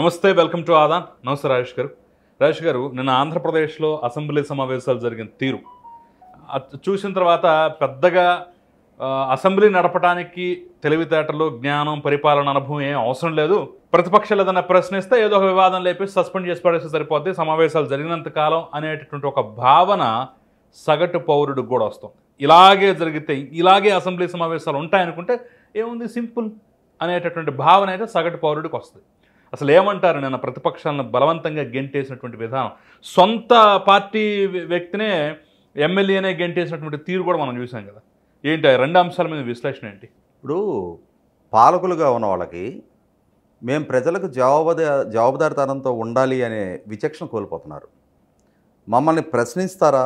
నమస్తే welcome to ఆదా నమస్తే రాజేష్ గారు రాజేష్ గారు నిన్న ఆంధ్రప్రదేశ్లో అసెంబ్లీ సమావేశాలు జరిగిన తీరు చూసిన తర్వాత పెద్దగా అసెంబ్లీ నడపడానికి తెలివితేటలు జ్ఞానం పరిపాలన అనుభవం ఏం అవసరం లేదు ప్రతిపక్షాలు ఏదైనా ప్రశ్నిస్తే ఏదో ఒక వివాదం లేపి సస్పెండ్ చేసి పడేస్తే సరిపోద్ది సమావేశాలు జరిగినంత కాలం అనేటటువంటి ఒక భావన సగటు పౌరుడికి కూడా వస్తుంది ఇలాగే జరిగితే ఇలాగే అసెంబ్లీ సమావేశాలు ఉంటాయనుకుంటే ఏముంది సింపుల్ అనేటటువంటి భావన అయితే సగటు పౌరుడికి వస్తుంది అసలు ఏమంటారు నేను ప్రతిపక్షాలను బలవంతంగా గెంటేసినటువంటి విధానం సొంత పార్టీ వ్యక్తినే ఎమ్మెల్యేనే గెంటేసినటువంటి తీరు కూడా మనం చూసాం కదా ఏంటి రెండు అంశాల మీద విశ్లేషణ ఏంటి ఇప్పుడు పాలకులుగా ఉన్న వాళ్ళకి మేము ప్రజలకు జవాబుదా జవాబుదారితనంతో ఉండాలి అనే విచక్షణ కోల్పోతున్నారు మమ్మల్ని ప్రశ్నిస్తారా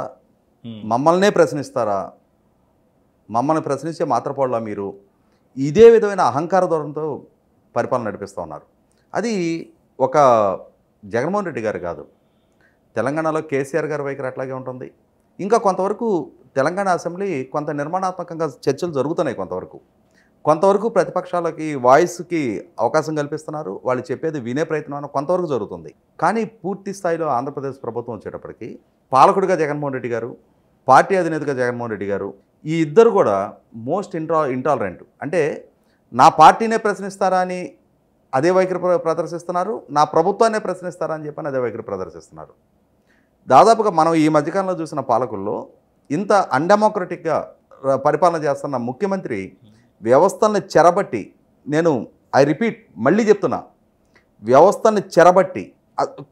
మమ్మల్నే ప్రశ్నిస్తారా మమ్మల్ని ప్రశ్నించే మాత్రపోళ్ళ మీరు ఇదే విధమైన అహంకార దూరంతో పరిపాలన నడిపిస్తూ ఉన్నారు అది ఒక జగన్మోహన్ రెడ్డి గారు కాదు తెలంగాణలో కేసీఆర్ గారి వైఖరి అట్లాగే ఉంటుంది ఇంకా కొంతవరకు తెలంగాణ అసెంబ్లీ కొంత నిర్మాణాత్మకంగా చర్చలు జరుగుతున్నాయి కొంతవరకు కొంతవరకు ప్రతిపక్షాలకి వాయిస్కి అవకాశం కల్పిస్తున్నారు వాళ్ళు చెప్పేది వినే ప్రయత్నం అని కొంతవరకు జరుగుతుంది కానీ పూర్తి స్థాయిలో ఆంధ్రప్రదేశ్ ప్రభుత్వం వచ్చేటప్పటికి పాలకుడిగా జగన్మోహన్ రెడ్డి గారు పార్టీ అధినేతగా జగన్మోహన్ రెడ్డి గారు ఈ ఇద్దరు కూడా మోస్ట్ ఇంట్రా ఇంటాలరెంట్ అంటే నా పార్టీనే ప్రశ్నిస్తారా అని అదే వైఖరి ప్రదర్శిస్తున్నారు నా ప్రభుత్వాన్నే ప్రశ్నిస్తారని చెప్పని అదే వైఖరి ప్రదర్శిస్తున్నారు దాదాపుగా మనం ఈ మధ్యకాలంలో చూసిన పాలకుల్లో ఇంత అన్డెమోక్రటిక్గా పరిపాలన చేస్తున్న ముఖ్యమంత్రి వ్యవస్థల్ని చెరబట్టి నేను ఐ రిపీట్ మళ్ళీ చెప్తున్నా వ్యవస్థని చెరబట్టి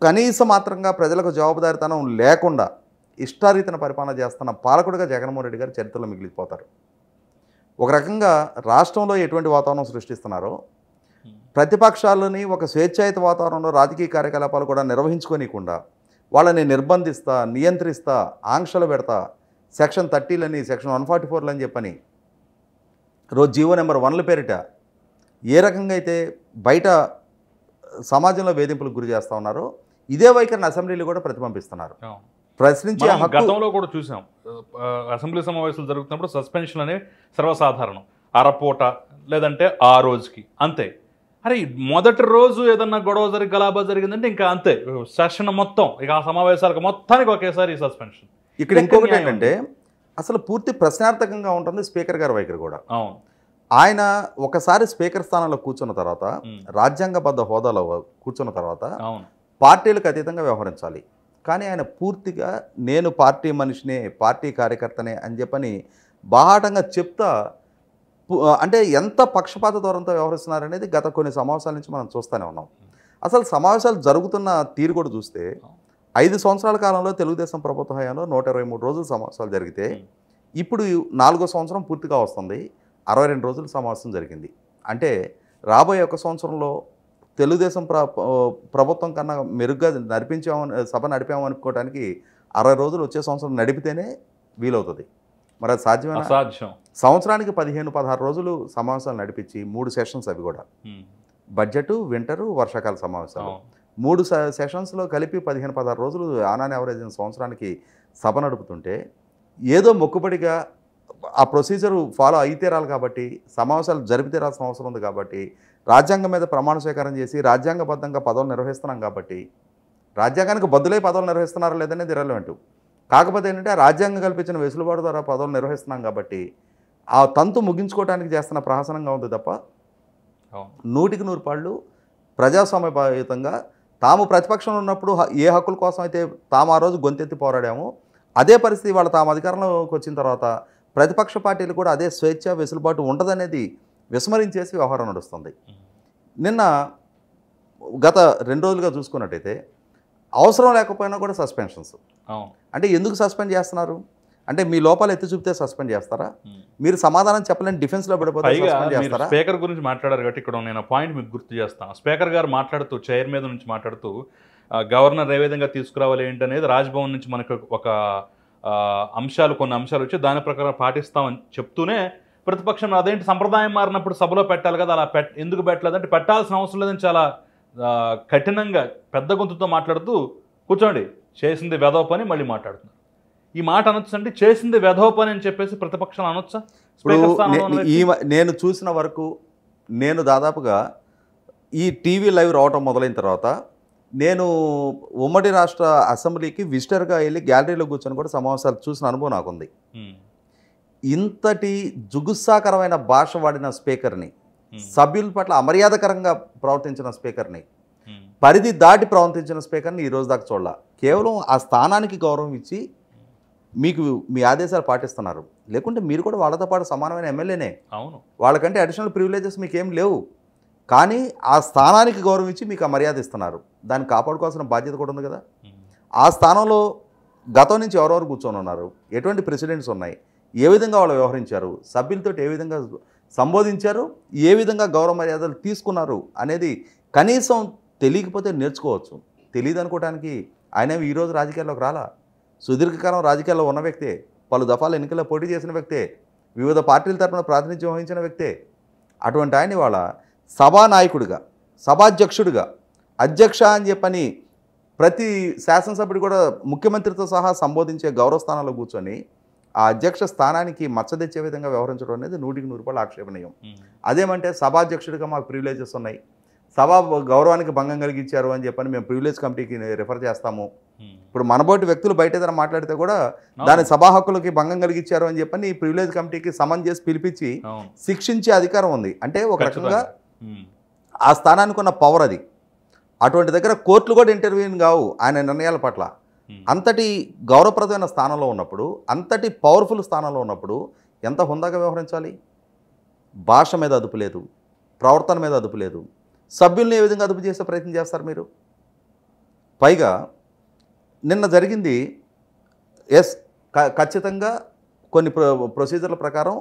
కనీస మాత్రంగా ప్రజలకు జవాబుదారితనం లేకుండా ఇష్టారీతన పరిపాలన చేస్తున్న పాలకుడిగా జగన్మోహన్ రెడ్డి గారు చరిత్రలో మిగిలిపోతారు ఒక రకంగా రాష్ట్రంలో ఎటువంటి వాతావరణం సృష్టిస్తున్నారో ప్రతిపక్షాలని ఒక స్వేచ్ఛాయుత వాతావరణంలో రాజకీయ కార్యకలాపాలు కూడా నిర్వహించుకోనికుండా వాళ్ళని నిర్బంధిస్తా నియంత్రిస్తా ఆంక్షలు పెడతా సెక్షన్ థర్టీలని సెక్షన్ వన్ ఫార్టీ ఫోర్లని చెప్పని రోజు జీవో నెంబర్ వన్ల పేరిట ఏ రకంగా అయితే బయట సమాజంలో వేధింపులకు గురి చేస్తూ ఉన్నారో ఇదే వైఖరిని అసెంబ్లీలు కూడా ప్రతిబింబిస్తున్నారు ప్రశ్నించే గతంలో కూడా చూసాం అసెంబ్లీ సమావేశాలు జరుగుతున్నప్పుడు సస్పెన్షన్ అనేవి సర్వసాధారణం అరపూట లేదంటే ఆ రోజుకి అంతే అరే మొదటి రోజు ఏదన్నా గొడవ జరిగి గలాబా జరిగిందంటే ఇంకా అంతే సెషన్ మొత్తం ఇక ఆ సమావేశాలకు మొత్తానికి ఒకేసారి సస్పెన్షన్ ఇక్కడ ఇంకొకటి ఏంటంటే అసలు పూర్తి ప్రశ్నార్థకంగా ఉంటుంది స్పీకర్ గారి వైఖరి కూడా ఆయన ఒకసారి స్పీకర్ స్థానంలో కూర్చున్న తర్వాత రాజ్యాంగబద్ధ హోదాలో కూర్చున్న తర్వాత పార్టీలకు అతీతంగా వ్యవహరించాలి కానీ ఆయన పూర్తిగా నేను పార్టీ మనిషినే పార్టీ కార్యకర్తనే అని చెప్పని బాహాటంగా చెప్తా అంటే ఎంత పక్షపాత దూరంతో వ్యవహరిస్తున్నారనేది గత కొన్ని సమావేశాల నుంచి మనం చూస్తూనే ఉన్నాం అసలు సమావేశాలు జరుగుతున్న తీరు కూడా చూస్తే ఐదు సంవత్సరాల కాలంలో తెలుగుదేశం ప్రభుత్వ హయాంలో నూట ఇరవై మూడు రోజులు సమావేశాలు జరిగితే ఇప్పుడు నాలుగో సంవత్సరం పూర్తిగా వస్తుంది అరవై రెండు రోజులు సమావేశం జరిగింది అంటే రాబోయే ఒక సంవత్సరంలో తెలుగుదేశం ప్ర ప్రభుత్వం కన్నా మెరుగ్గా నడిపించామని సభ నడిపామనుకోవడానికి అరవై రోజులు వచ్చే సంవత్సరం నడిపితేనే వీలవుతుంది మరి అది సాధ్యమైన సాధ్యం సంవత్సరానికి పదిహేను పదహారు రోజులు సమావేశాలు నడిపించి మూడు సెషన్స్ అవి కూడా బడ్జెట్ వింటరు వర్షాకాల సమావేశాలు మూడు సెషన్స్లో కలిపి పదిహేను పదహారు రోజులు ఆనాని యావరేజ్ సంవత్సరానికి సభ నడుపుతుంటే ఏదో మొక్కుబడిగా ఆ ప్రొసీజర్ ఫాలో అయితే రాలి కాబట్టి సమావేశాలు జరిపితే రాల్సిన అవసరం ఉంది కాబట్టి రాజ్యాంగం మీద ప్రమాణ స్వీకారం చేసి రాజ్యాంగబద్ధంగా పదవులు నిర్వహిస్తున్నాం కాబట్టి రాజ్యాంగానికి బద్దులై పదవులు నిర్వహిస్తున్నారా లేదనేది ఇరవై కాకపోతే ఏంటంటే రాజ్యాంగం కల్పించిన వెసులుబాటు ద్వారా పదవులు నిర్వహిస్తున్నాం కాబట్టి ఆ తంతు ముగించుకోవడానికి చేస్తున్న ప్రహసనంగా ఉంది తప్ప నూటికి నూరు పాళ్ళు ప్రజాస్వామ్యయుతంగా తాము ప్రతిపక్షంలో ఉన్నప్పుడు ఏ హక్కుల కోసం అయితే తాము ఆ రోజు గొంతెత్తి పోరాడామో అదే పరిస్థితి వాళ్ళు తాము అధికారంలోకి వచ్చిన తర్వాత ప్రతిపక్ష పార్టీలు కూడా అదే స్వేచ్ఛ వెసులుబాటు ఉండదనేది విస్మరించేసి వ్యవహారం నడుస్తుంది నిన్న గత రెండు రోజులుగా చూసుకున్నట్టయితే అవసరం లేకపోయినా కూడా సస్పెన్షన్స్ అంటే ఎందుకు సస్పెండ్ చేస్తున్నారు అంటే మీ లోపాలు ఎత్తి చూపితే సస్పెండ్ చేస్తారా మీరు సమాధానం చెప్పలేని డిఫెన్స్ లో పడిపోతారు స్పీకర్ గురించి మాట్లాడారు కాబట్టి ఇక్కడ నేను పాయింట్ మీకు గుర్తు చేస్తాను స్పీకర్ గారు మాట్లాడుతూ చైర్ మీద నుంచి మాట్లాడుతూ గవర్నర్ ఏ విధంగా తీసుకురావాలి ఏంటనేది రాజ్భవన్ నుంచి మనకు ఒక అంశాలు కొన్ని అంశాలు వచ్చి దాని ప్రకారం పాటిస్తామని చెప్తూనే ప్రతిపక్షం అదేంటి సంప్రదాయం మారినప్పుడు సభలో పెట్టాలి కదా అలా పెట్ ఎందుకు అంటే పెట్టాల్సిన అవసరం లేదని చాలా కఠినంగా పెద్ద గొంతుతో మాట్లాడుతూ కూర్చోండి చేసింది వేధవ పని మళ్ళీ మాట్లాడుతుంది ఈ మాట అనొచ్చు అంటే చేసింది వేధవ పని అని చెప్పేసి ప్రతిపక్షాలు అనొచ్చా ఈ నేను చూసిన వరకు నేను దాదాపుగా ఈ టీవీ లైవ్ రావటం మొదలైన తర్వాత నేను ఉమ్మడి రాష్ట్ర అసెంబ్లీకి విజిటర్గా వెళ్ళి గ్యాలరీలో కూర్చొని కూడా సమావేశాలు చూసిన అనుభవం నాకుంది ఇంతటి జుగుత్సాకరమైన భాష వాడిన స్పీకర్ని సభ్యుల పట్ల అమర్యాదకరంగా ప్రవర్తించిన స్పీకర్ని hmm. పరిధి దాటి ప్రవర్తించిన స్పీకర్ని ఈరోజు దాకా చూడాల కేవలం ఆ స్థానానికి గౌరవం ఇచ్చి మీకు మీ ఆదేశాలు పాటిస్తున్నారు లేకుంటే మీరు కూడా వాళ్ళతో పాటు సమానమైన ఎమ్మెల్యేనే అవును వాళ్ళకంటే అడిషనల్ ప్రివిలేజెస్ మీకేం లేవు కానీ ఆ స్థానానికి గౌరవం ఇచ్చి మీకు మర్యాద ఇస్తున్నారు దాన్ని కాపాడుకోవాల్సిన బాధ్యత కూడా ఉంది కదా hmm. ఆ స్థానంలో గతం నుంచి ఎవరెవరు కూర్చొని ఉన్నారు ఎటువంటి ప్రెసిడెంట్స్ ఉన్నాయి ఏ విధంగా వాళ్ళు వ్యవహరించారు సభ్యులతో ఏ విధంగా సంబోధించారు ఏ విధంగా గౌరవ మర్యాదలు తీసుకున్నారు అనేది కనీసం తెలియకపోతే నేర్చుకోవచ్చు తెలియదు అనుకోవడానికి ఆయన ఈరోజు రాజకీయాల్లోకి రాలా సుదీర్ఘకాలం రాజకీయాల్లో ఉన్న వ్యక్తే పలు దఫాలు ఎన్నికల్లో పోటీ చేసిన వ్యక్తే వివిధ పార్టీల తరఫున ప్రాతినిధ్యం వహించిన వ్యక్తే అటువంటి ఆయన ఇవాళ సభానాయకుడిగా సభాధ్యక్షుడిగా అధ్యక్ష అని చెప్పని ప్రతి శాసనసభ్యుడు కూడా ముఖ్యమంత్రితో సహా సంబోధించే గౌరవ స్థానంలో కూర్చొని ఆ అధ్యక్ష స్థానానికి మచ్చదిచ్చే విధంగా వ్యవహరించడం అనేది నూటికి నూరు రూపాయలు ఆక్షేపణీయం అదేమంటే సభాధ్యక్షుడిగా మాకు ప్రివిలేజెస్ ఉన్నాయి సభ గౌరవానికి భంగం కలిగించారు అని చెప్పని మేము ప్రివిలేజ్ కమిటీకి రిఫర్ చేస్తాము ఇప్పుడు మనబోటి వ్యక్తులు బయట ఏదైనా మాట్లాడితే కూడా దాని సభా హక్కులకి భంగం కలిగించారు అని చెప్పని ప్రివిలేజ్ కమిటీకి సమన్ చేసి పిలిపించి శిక్షించే అధికారం ఉంది అంటే ఒక రకంగా ఆ స్థానానికి ఉన్న పవర్ అది అటువంటి దగ్గర కోర్టులు కూడా ఇంటర్వ్యూని కావు ఆయన నిర్ణయాల పట్ల Hmm. అంతటి గౌరవప్రదమైన స్థానంలో ఉన్నప్పుడు అంతటి పవర్ఫుల్ స్థానంలో ఉన్నప్పుడు ఎంత హుందాగా వ్యవహరించాలి భాష మీద అదుపు లేదు ప్రవర్తన మీద అదుపు లేదు సభ్యుల్ని ఏ విధంగా అదుపు చేసే ప్రయత్నం చేస్తారు మీరు పైగా నిన్న జరిగింది ఎస్ ఖచ్చితంగా కొన్ని ప్రొసీజర్ల ప్రకారం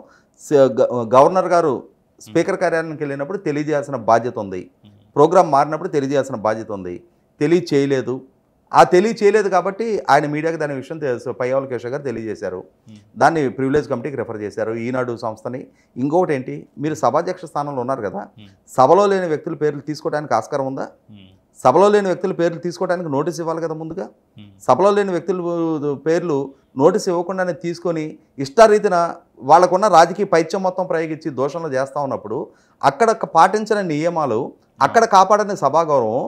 గవర్నర్ గారు hmm. స్పీకర్ కార్యాలయానికి వెళ్ళినప్పుడు తెలియజేయాల్సిన బాధ్యత ఉంది hmm. ప్రోగ్రాం మారినప్పుడు తెలియజేయాల్సిన బాధ్యత ఉంది తెలియచేయలేదు ఆ తెలియచేయలేదు కాబట్టి ఆయన మీడియాకి దాని విషయం పయ్యావల కేశవ్ గారు తెలియజేశారు దాన్ని ప్రివిలేజ్ కమిటీకి రిఫర్ చేశారు ఈనాడు సంస్థని ఇంకొకటి ఏంటి మీరు సభాధ్యక్ష స్థానంలో ఉన్నారు కదా సభలో లేని వ్యక్తుల పేర్లు తీసుకోవడానికి ఆస్కారం ఉందా సభలో లేని వ్యక్తుల పేర్లు తీసుకోవడానికి నోటీస్ ఇవ్వాలి కదా ముందుగా సభలో లేని వ్యక్తుల పేర్లు నోటీస్ ఇవ్వకుండానే తీసుకొని ఇష్టారీతిన వాళ్ళకున్న రాజకీయ పైత్యం మొత్తం ప్రయోగించి దోషణలు చేస్తూ ఉన్నప్పుడు అక్కడ పాటించిన నియమాలు అక్కడ కాపాడని సభాగౌరవం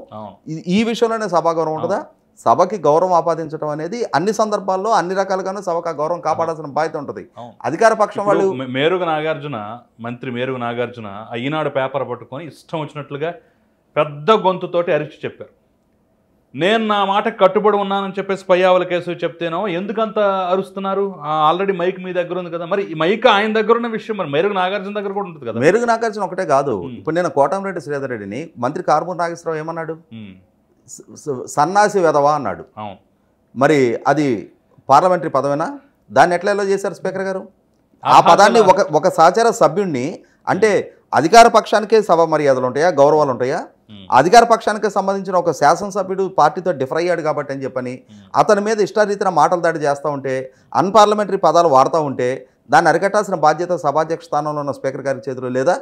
ఈ విషయంలోనే సభాగౌరవం ఉంటుందా సభకి గౌరవం ఆపాదించడం అనేది అన్ని సందర్భాల్లో అన్ని రకాలుగానూ సభకు గౌరవం కాపాడాల్సిన బాధ్యత ఉంటుంది అధికార పక్షం వాళ్ళు మేరుగు నాగార్జున మంత్రి మేరుగు నాగార్జున ఈనాడు పేపర్ పట్టుకొని ఇష్టం వచ్చినట్లుగా పెద్ద గొంతుతోటి అరిచి చెప్పారు నేను నా మాట కట్టుబడి ఉన్నానని చెప్పేసి పయ్యావల కేసు చెప్తేనో ఎందుకంత అరుస్తున్నారు ఆల్రెడీ మైక్ మీ దగ్గర ఉంది కదా మరి మైక్ ఆయన దగ్గర ఉన్న విషయం మరి మెరుగు నాగార్జున దగ్గర కూడా ఉంటుంది కదా మెరుగు నాగార్జున ఒకటే కాదు ఇప్పుడు నేను రెడ్డి శ్రీధర్ రెడ్డిని మంత్రి కార్మూరి నాగేశ్వరరావు ఏమన్నాడు సన్నాసి వెదవ అన్నాడు మరి అది పార్లమెంటరీ పదమేనా దాన్ని ఎట్లా ఎలా చేశారు స్పీకర్ గారు ఆ పదాన్ని ఒక ఒక సహచార సభ్యుణ్ణి అంటే అధికార పక్షానికే సభ మర్యాదలు ఉంటాయా గౌరవాలు ఉంటాయా అధికార పక్షానికి సంబంధించిన ఒక శాసనసభ్యుడు పార్టీతో డిఫర్ అయ్యాడు కాబట్టి అని చెప్పని అతని మీద ఇష్టారీతిన మాటలు దాడి చేస్తూ ఉంటే అన్పార్లమెంటరీ పదాలు వాడుతూ ఉంటే దాన్ని అరికట్టాల్సిన బాధ్యత సభాధ్యక్ష స్థానంలో ఉన్న స్పీకర్ గారి చేతిలో లేదా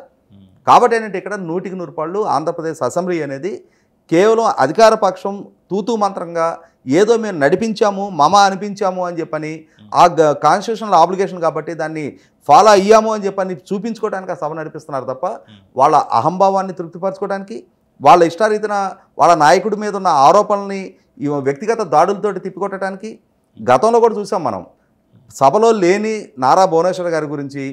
కాబట్టి ఏంటంటే ఇక్కడ నూటికి నూరు పాళ్ళు ఆంధ్రప్రదేశ్ అసెంబ్లీ అనేది కేవలం అధికార పక్షం తూతూ మంత్రంగా ఏదో మేము నడిపించాము మమ అనిపించాము అని చెప్పని ఆ కాన్స్టిట్యూషనల్ ఆబ్లిగేషన్ కాబట్టి దాన్ని ఫాలో అయ్యాము అని చెప్పని చూపించుకోవడానికి ఆ సభ నడిపిస్తున్నారు తప్ప వాళ్ళ అహంభావాన్ని తృప్తిపరచుకోవడానికి వాళ్ళ ఇష్టారీతిన వాళ్ళ నాయకుడి మీద ఉన్న ఆరోపణల్ని వ్యక్తిగత దాడులతోటి తిప్పికొట్టడానికి గతంలో కూడా చూసాం మనం సభలో లేని నారా భువనేశ్వర్ గారి గురించి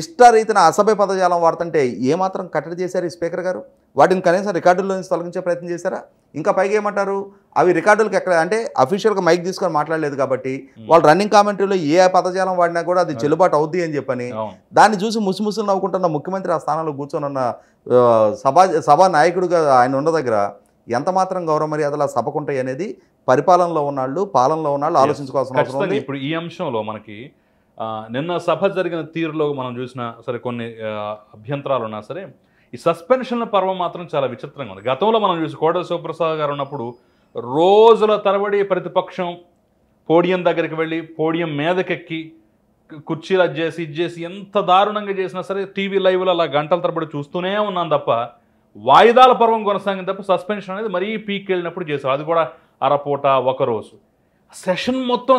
ఇష్టారీతిన అసభ్య పదజాలం వాడుతుంటే ఏమాత్రం కట్టడి చేశారు ఈ స్పీకర్ గారు వాటిని కనీసం రికార్డుల్లో తొలగించే ప్రయత్నం చేశారా ఇంకా పైగా ఏమంటారు అవి రికార్డులకు ఎక్కడ అంటే అఫీషియల్గా మైక్ తీసుకొని మాట్లాడలేదు కాబట్టి వాళ్ళు రన్నింగ్ కామెంటరీలో ఏ పదజాలం వాడినా కూడా అది చెల్లుబాటు అవుద్ది అని చెప్పని దాన్ని చూసి ముసిముసులు నవ్వుకుంటున్న ముఖ్యమంత్రి ఆ స్థానంలో ఉన్న సభా సభా నాయకుడుగా ఆయన ఉన్న దగ్గర ఎంత మాత్రం గౌరవ మర్యాదలు ఆ సభకు ఉంటాయి అనేది పరిపాలనలో ఉన్నాళ్ళు పాలనలో ఉన్నాళ్ళు ఆలోచించుకోవాల్సిన అవసరం ఉంది ఇప్పుడు ఈ అంశంలో మనకి నిన్న సభ జరిగిన తీరులో మనం చూసిన సరే కొన్ని అభ్యంతరాలు ఉన్నా సరే ఈ సస్పెన్షన్ల పర్వం మాత్రం చాలా విచిత్రంగా ఉంది గతంలో మనం చూసి కోడల శివప్రసాద్ గారు ఉన్నప్పుడు రోజుల తరబడి ప్రతిపక్షం పోడియం దగ్గరికి వెళ్ళి పోడియం మీదకెక్కి కుర్చీలు అది చేసి ఇది చేసి ఎంత దారుణంగా చేసినా సరే టీవీ లైవ్లో అలా గంటల తరబడి చూస్తూనే ఉన్నాను తప్ప వాయిదాల పర్వం కొనసాగింది తప్ప సస్పెన్షన్ అనేది మరీ పీక్ వెళ్ళినప్పుడు చేశారు అది కూడా అరపూట ఒకరోజు సెషన్ మొత్తం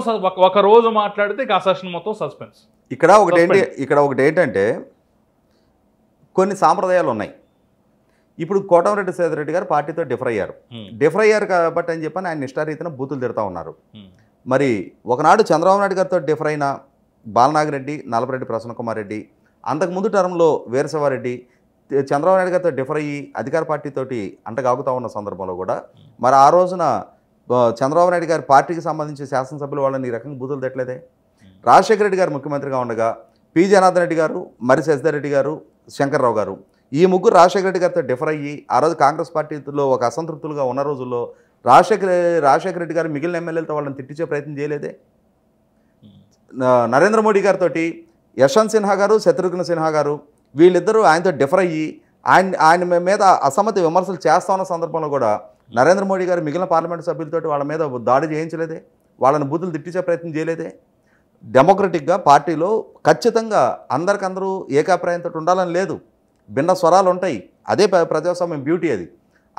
ఒక రోజు మాట్లాడితే ఆ సెషన్ మొత్తం సస్పెన్స్ ఇక్కడ ఒకటి ఏంటి ఇక్కడ ఒకటి ఏంటంటే కొన్ని సాంప్రదాయాలు ఉన్నాయి ఇప్పుడు కోటమరెడ్డి సేదరెడ్డి గారు పార్టీతో డిఫర్ అయ్యారు డిఫర్ అయ్యారు కాబట్టి అని చెప్పని ఆయన నిష్టారీతిన బూతులు తిడతా ఉన్నారు మరి ఒకనాడు చంద్రబాబు నాయుడు గారితో డిఫర్ అయిన బాలనాగిరెడ్డి నలపరెడ్డి ప్రసన్న కుమార్ రెడ్డి అంతకుముందు టర్మ్లో వీరసవారెడ్డి చంద్రబాబు నాయుడు గారితో డిఫర్ అయ్యి అధికార పార్టీతోటి అంటగాగుతూ ఉన్న సందర్భంలో కూడా మరి ఆ రోజున చంద్రబాబు నాయుడు గారి పార్టీకి సంబంధించి శాసనసభ్యులు వాళ్ళని ఈ రకంగా బూతులు తెట్లేదే రాజశేఖర రెడ్డి గారు ముఖ్యమంత్రిగా ఉండగా పి జనార్దన్ రెడ్డి గారు మరి శశిధర్ రెడ్డి గారు శంకర్రావు గారు ఈ ముగ్గురు రాజశేఖర రెడ్డి గారితో డిఫర్ అయ్యి ఆ రోజు కాంగ్రెస్ పార్టీలో ఒక అసంతృప్తులుగా ఉన్న రోజుల్లో రాజశేఖర రాజశేఖర రెడ్డి గారు మిగిలిన ఎమ్మెల్యేలతో వాళ్ళని తిట్టించే ప్రయత్నం చేయలేదే నరేంద్ర మోడీ గారితో యశ్వంత్ సిన్హా గారు శత్రుఘ్న సిన్హా గారు వీళ్ళిద్దరూ ఆయనతో డిఫర్ అయ్యి ఆయన ఆయన మీద అసమ్మతి విమర్శలు చేస్తా ఉన్న సందర్భంలో కూడా నరేంద్ర మోడీ గారు మిగిలిన పార్లమెంటు సభ్యులతోటి వాళ్ళ మీద దాడి చేయించలేదే వాళ్ళని బూతులు తిట్టించే ప్రయత్నం చేయలేదే డెమోక్రటిక్గా పార్టీలో ఖచ్చితంగా అందరికందరూ ఏకాభిప్రాయంతో ఉండాలని లేదు భిన్న స్వరాలు ఉంటాయి అదే ప్రజాస్వామ్యం బ్యూటీ అది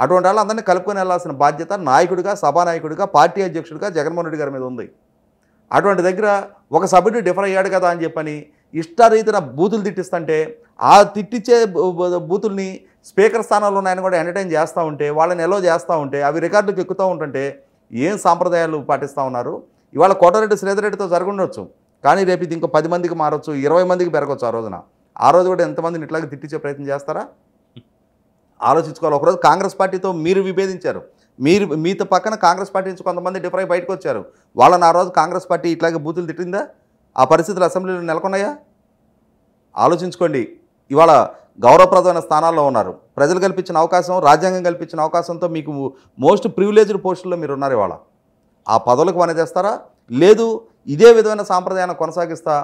అటువంటి వాళ్ళు అందరినీ కలుపుకొని వెళ్లాల్సిన బాధ్యత నాయకుడిగా సభానాయకుడిగా పార్టీ అధ్యక్షుడిగా జగన్మోహన్ రెడ్డి గారి మీద ఉంది అటువంటి దగ్గర ఒక సభ్యుడు డిఫర్ అయ్యాడు కదా అని చెప్పని ఇష్టారీతిన బూతులు తిట్టిస్తుంటే ఆ తిట్టించే బూతుల్ని స్పీకర్ స్థానంలో ఆయన కూడా ఎంటర్టైన్ చేస్తూ ఉంటే వాళ్ళని ఎలా చేస్తూ ఉంటే అవి రికార్డులకు ఎక్కుతూ ఉంటుంటే ఏం సాంప్రదాయాలు పాటిస్తూ ఉన్నారు ఇవాళ కోటారెడ్డి శ్రీధరెడ్డితో జరగండొచ్చు కానీ రేపు ఇది ఇంకో పది మందికి మారొచ్చు ఇరవై మందికి పెరగచ్చు ఆ రోజున ఆ రోజు కూడా ఎంతమందిని ఇట్లాగే తిట్టించే ప్రయత్నం చేస్తారా ఆలోచించుకోవాలి ఒకరోజు కాంగ్రెస్ పార్టీతో మీరు విభేదించారు మీరు మీతో పక్కన కాంగ్రెస్ పార్టీ నుంచి కొంతమంది డిఫరై బయటకు వచ్చారు వాళ్ళని ఆ రోజు కాంగ్రెస్ పార్టీ ఇట్లాగే బూతులు తిట్టిందా ఆ పరిస్థితులు అసెంబ్లీలో నెలకొన్నాయా ఆలోచించుకోండి ఇవాళ గౌరవప్రదమైన స్థానాల్లో ఉన్నారు ప్రజలు కల్పించిన అవకాశం రాజ్యాంగం కల్పించిన అవకాశంతో మీకు మోస్ట్ ప్రివిలేజ్డ్ పోస్టుల్లో మీరు ఉన్నారు ఇవాళ ఆ పదవులకు పనిచేస్తారా లేదు ఇదే విధమైన సాంప్రదాయాన్ని కొనసాగిస్తా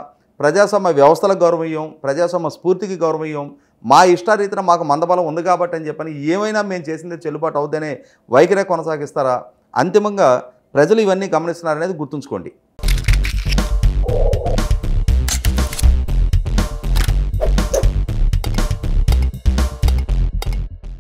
ప్రజాస్వామ్య వ్యవస్థలకు గౌరవయ్యం ప్రజాస్వామ్య స్ఫూర్తికి గౌరవయ్యం మా ఇష్టారీతిన మాకు మందబలం ఉంది కాబట్టి అని చెప్పని ఏమైనా మేము చేసింది చెల్లుబాటు అవుద్దనే వైఖరే కొనసాగిస్తారా అంతిమంగా ప్రజలు ఇవన్నీ గమనిస్తున్నారనేది గుర్తుంచుకోండి